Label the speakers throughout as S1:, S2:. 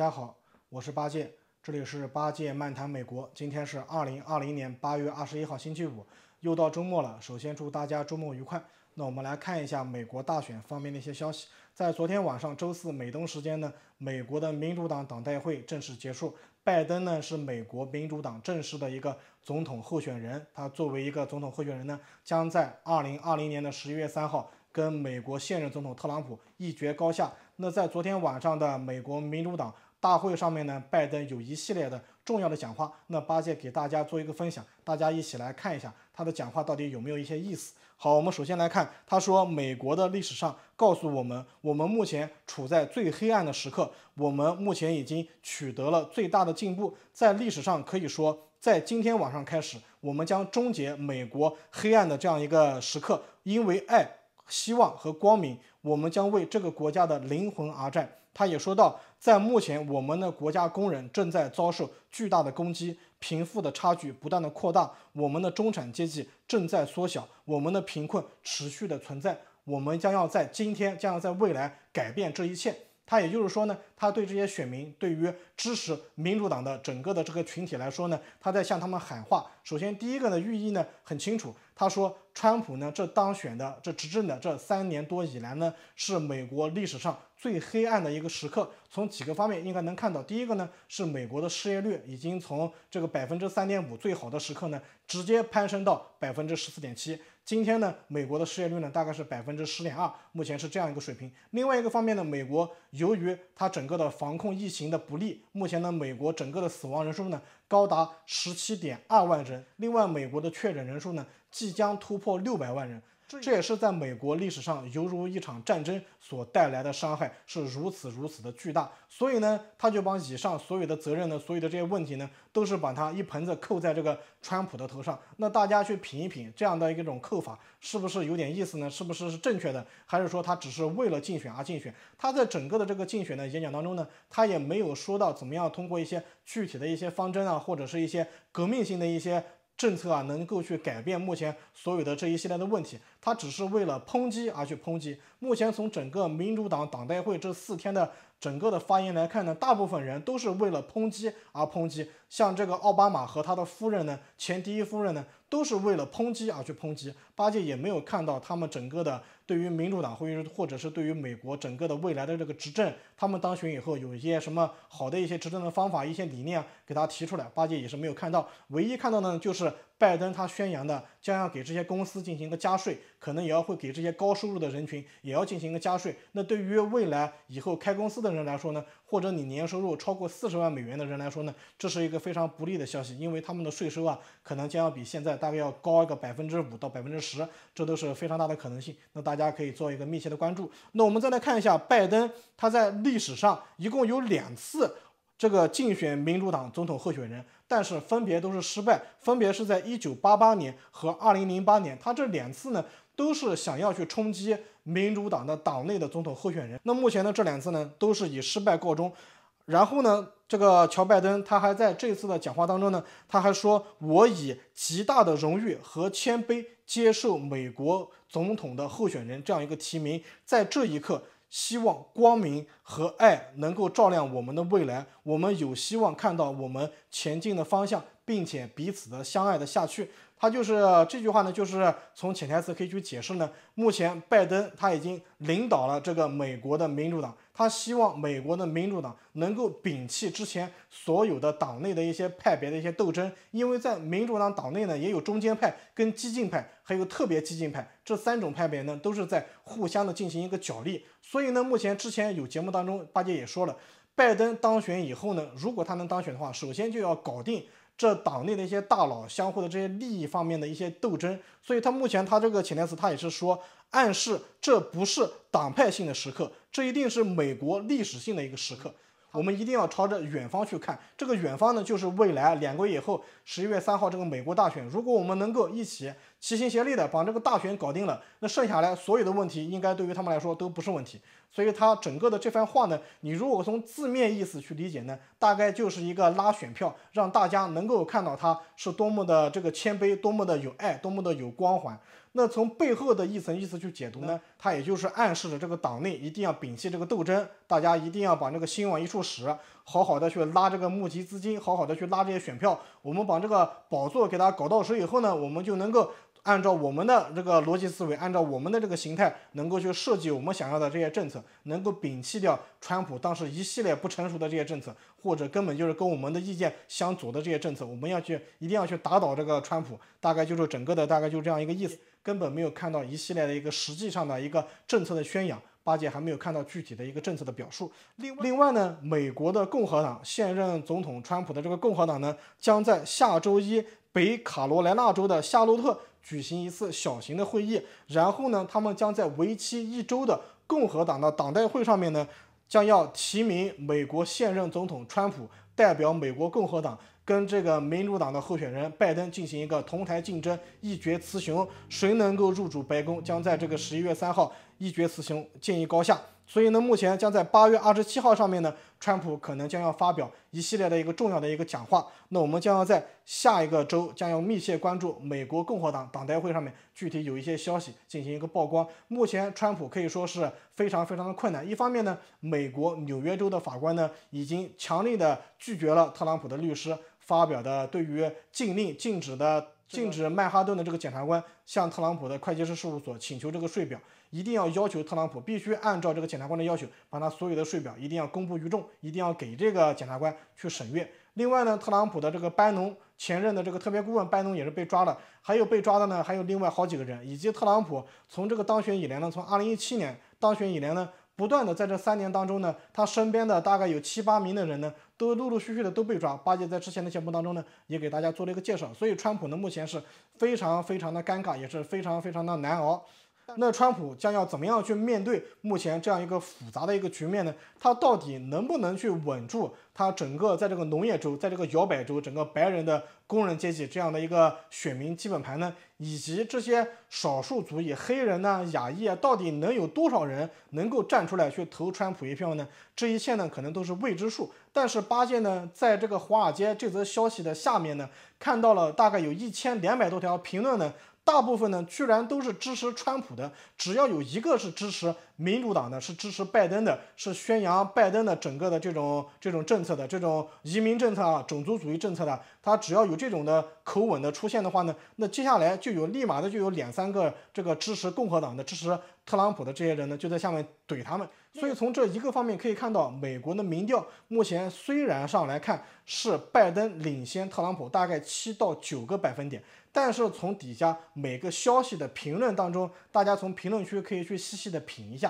S1: 大家好，我是八戒，这里是八戒漫谈美国。今天是二零二零年八月二十一号星期五，又到周末了。首先祝大家周末愉快。那我们来看一下美国大选方面的一些消息。在昨天晚上，周四美东时间呢，美国的民主党党代会正式结束。拜登呢是美国民主党正式的一个总统候选人。他作为一个总统候选人呢，将在二零二零年的十一月三号跟美国现任总统特朗普一决高下。那在昨天晚上的美国民主党。大会上面呢，拜登有一系列的重要的讲话，那八戒给大家做一个分享，大家一起来看一下他的讲话到底有没有一些意思。好，我们首先来看，他说美国的历史上告诉我们，我们目前处在最黑暗的时刻，我们目前已经取得了最大的进步，在历史上可以说，在今天晚上开始，我们将终结美国黑暗的这样一个时刻，因为爱、希望和光明，我们将为这个国家的灵魂而战。他也说到，在目前我们的国家，工人正在遭受巨大的攻击，贫富的差距不断的扩大，我们的中产阶级正在缩小，我们的贫困持续的存在。我们将要在今天，将要在未来改变这一切。他也就是说呢，他对这些选民，对于支持民主党的整个的这个群体来说呢，他在向他们喊话。首先第一个呢，寓意呢很清楚。他说，川普呢这当选的这执政的这三年多以来呢，是美国历史上。最黑暗的一个时刻，从几个方面应该能看到。第一个呢，是美国的失业率已经从这个百分之三点五最好的时刻呢，直接攀升到百分之十四点七。今天呢，美国的失业率呢，大概是百分之十点二，目前是这样一个水平。另外一个方面呢，美国由于它整个的防控疫情的不利，目前呢，美国整个的死亡人数呢，高达十七点二万人。另外，美国的确诊人数呢，即将突破六百万人。这也是在美国历史上，犹如一场战争所带来的伤害是如此如此的巨大，所以呢，他就把以上所有的责任呢，所有的这些问题呢，都是把他一盆子扣在这个川普的头上。那大家去品一品，这样的一种扣法是不是有点意思呢？是不是是正确的？还是说他只是为了竞选而竞选？他在整个的这个竞选的演讲当中呢，他也没有说到怎么样通过一些具体的一些方针啊，或者是一些革命性的一些。政策啊，能够去改变目前所有的这一系列的问题，它只是为了抨击而去抨击。目前从整个民主党党代会这四天的整个的发言来看呢，大部分人都是为了抨击而抨击，像这个奥巴马和他的夫人呢，前第一夫人呢，都是为了抨击而去抨击。八戒也没有看到他们整个的对于民主党或者或者是对于美国整个的未来的这个执政，他们当选以后有一些什么好的一些执政的方法、一些理念啊，给他提出来。八戒也是没有看到，唯一看到呢就是。拜登他宣扬的将要给这些公司进行一个加税，可能也要会给这些高收入的人群也要进行一个加税。那对于未来以后开公司的人来说呢，或者你年收入超过四十万美元的人来说呢，这是一个非常不利的消息，因为他们的税收啊，可能将要比现在大概要高一个百分之五到百分之十，这都是非常大的可能性。那大家可以做一个密切的关注。那我们再来看一下，拜登他在历史上一共有两次这个竞选民主党总统候选人。但是分别都是失败，分别是在一九八八年和二零零八年，他这两次呢都是想要去冲击民主党的党内的总统候选人。那目前呢，这两次呢都是以失败告终。然后呢，这个乔拜登他还在这次的讲话当中呢，他还说：“我以极大的荣誉和谦卑接受美国总统的候选人这样一个提名。”在这一刻。希望光明和爱能够照亮我们的未来，我们有希望看到我们前进的方向，并且彼此的相爱的下去。他就是这句话呢，就是从潜台词可以去解释呢。目前拜登他已经领导了这个美国的民主党，他希望美国的民主党能够摒弃之前所有的党内的一些派别的一些斗争，因为在民主党党内呢，也有中间派、跟激进派，还有特别激进派这三种派别呢，都是在互相的进行一个角力。所以呢，目前之前有节目当中，八戒也说了，拜登当选以后呢，如果他能当选的话，首先就要搞定。这党内的一些大佬相互的这些利益方面的一些斗争，所以他目前他这个潜台词他也是说暗示，这不是党派性的时刻，这一定是美国历史性的一个时刻，我们一定要朝着远方去看，这个远方呢就是未来两个月以后十一月三号这个美国大选，如果我们能够一起。齐心协力的把这个大选搞定了，那剩下来所有的问题应该对于他们来说都不是问题。所以他整个的这番话呢，你如果从字面意思去理解呢，大概就是一个拉选票，让大家能够看到他是多么的这个谦卑，多么的有爱，多么的有光环。那从背后的一层意思去解读呢，他也就是暗示着这个党内一定要摒弃这个斗争，大家一定要把这个心往一处使，好好的去拉这个募集资金，好好的去拉这些选票。我们把这个宝座给他搞到手以后呢，我们就能够。按照我们的这个逻辑思维，按照我们的这个形态，能够去设计我们想要的这些政策，能够摒弃掉川普当时一系列不成熟的这些政策，或者根本就是跟我们的意见相左的这些政策，我们要去一定要去打倒这个川普。大概就是整个的大概就这样一个意思，根本没有看到一系列的一个实际上的一个政策的宣扬，八戒还没有看到具体的一个政策的表述。另外呢，美国的共和党现任总统川普的这个共和党呢，将在下周一北卡罗来纳州的夏洛特。举行一次小型的会议，然后呢，他们将在为期一周的共和党的党代会上面呢，将要提名美国现任总统川普代表美国共和党跟这个民主党的候选人拜登进行一个同台竞争，一决雌雄，谁能够入主白宫，将在这个十一月三号一决雌雄，建议高下。所以呢，目前将在八月二十七号上面呢，川普可能将要发表一系列的一个重要的一个讲话。那我们将要在下一个周将要密切关注美国共和党党代会上面具体有一些消息进行一个曝光。目前川普可以说是非常非常的困难，一方面呢，美国纽约州的法官呢已经强力的拒绝了特朗普的律师。发表的对于禁令禁止的禁止曼哈顿的这个检察官向特朗普的会计师事务所请求这个税表，一定要要求特朗普必须按照这个检察官的要求，把他所有的税表一定要公布于众，一定要给这个检察官去审阅。另外呢，特朗普的这个班农前任的这个特别顾问班农也是被抓了，还有被抓的呢，还有另外好几个人，以及特朗普从这个当选以来呢，从二零一七年当选以来呢，不断的在这三年当中呢，他身边的大概有七八名的人呢。都陆陆续续的都被抓，八戒在之前的节目当中呢，也给大家做了一个介绍，所以川普呢目前是非常非常的尴尬，也是非常非常的难熬。那川普将要怎么样去面对目前这样一个复杂的一个局面呢？他到底能不能去稳住他整个在这个农业州、在这个摇摆州、整个白人的工人阶级这样的一个选民基本盘呢？以及这些少数族裔黑人呢、亚裔啊，到底能有多少人能够站出来去投川普一票呢？这一切呢，可能都是未知数。但是八戒呢，在这个华尔街这则消息的下面呢，看到了大概有一千两百多条评论呢。大部分呢，居然都是支持川普的。只要有一个是支持。民主党呢是支持拜登的，是宣扬拜登的整个的这种这种政策的这种移民政策啊，种族主义政策的，他只要有这种的口吻的出现的话呢，那接下来就有立马的就有两三个这个支持共和党的支持特朗普的这些人呢，就在下面怼他们。所以从这一个方面可以看到，美国的民调目前虽然上来看是拜登领先特朗普大概七到九个百分点，但是从底下每个消息的评论当中，大家从评论区可以去细细的品一下。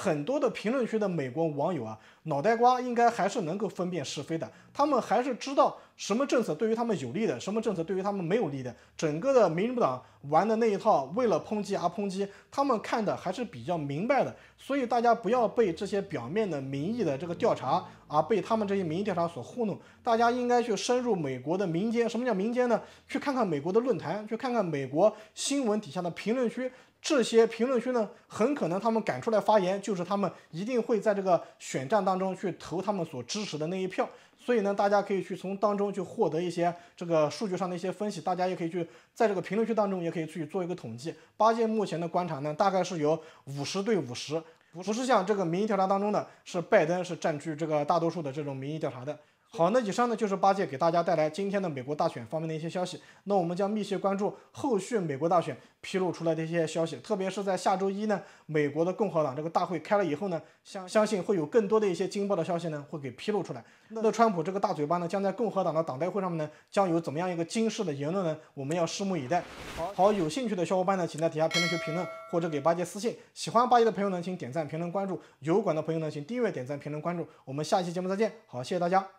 S1: 很多的评论区的美国网友啊，脑袋瓜应该还是能够分辨是非的。他们还是知道什么政策对于他们有利的，什么政策对于他们没有利的。整个的民主党玩的那一套，为了抨击而抨击，他们看的还是比较明白的。所以大家不要被这些表面的民意的这个调查，而被他们这些民意调查所糊弄。大家应该去深入美国的民间，什么叫民间呢？去看看美国的论坛，去看看美国新闻底下的评论区。这些评论区呢，很可能他们敢出来发言就。就是他们一定会在这个选战当中去投他们所支持的那一票，所以呢，大家可以去从当中去获得一些这个数据上的一些分析，大家也可以去在这个评论区当中也可以去做一个统计。八戒目前的观察呢，大概是有五十对五十，不不是像这个民意调查当中呢，是拜登是占据这个大多数的这种民意调查的。好，那以上呢就是八戒给大家带来今天的美国大选方面的一些消息。那我们将密切关注后续美国大选披露出来的一些消息，特别是在下周一呢，美国的共和党这个大会开了以后呢，相相信会有更多的一些惊爆的消息呢会给披露出来。那川普这个大嘴巴呢，将在共和党的党代会上面呢，将有怎么样一个惊世的言论呢？我们要拭目以待。好，好，有兴趣的小伙伴呢，请在底下评论区评论或者给八戒私信。喜欢八戒的朋友呢，请点赞、评论、关注。有管的朋友呢，请订阅、点赞、评论、关注。我们下期节目再见。好，谢谢大家。